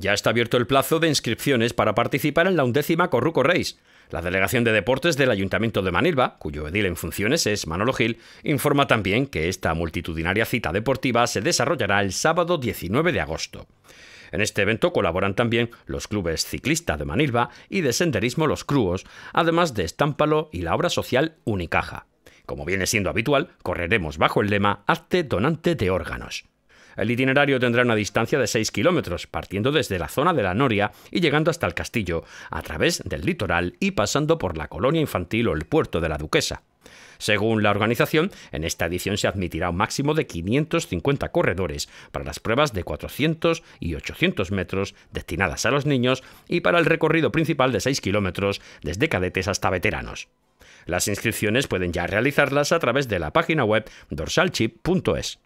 Ya está abierto el plazo de inscripciones para participar en la undécima Corruco Reis. La Delegación de Deportes del Ayuntamiento de Manilva, cuyo edil en funciones es Manolo Gil, informa también que esta multitudinaria cita deportiva se desarrollará el sábado 19 de agosto. En este evento colaboran también los clubes ciclista de Manilva y de senderismo Los Cruos, además de Estámpalo y la obra social Unicaja. Como viene siendo habitual, correremos bajo el lema Arte donante de órganos. El itinerario tendrá una distancia de 6 kilómetros, partiendo desde la zona de la Noria y llegando hasta el castillo, a través del litoral y pasando por la colonia infantil o el puerto de la Duquesa. Según la organización, en esta edición se admitirá un máximo de 550 corredores para las pruebas de 400 y 800 metros destinadas a los niños y para el recorrido principal de 6 kilómetros desde cadetes hasta veteranos. Las inscripciones pueden ya realizarlas a través de la página web dorsalchip.es.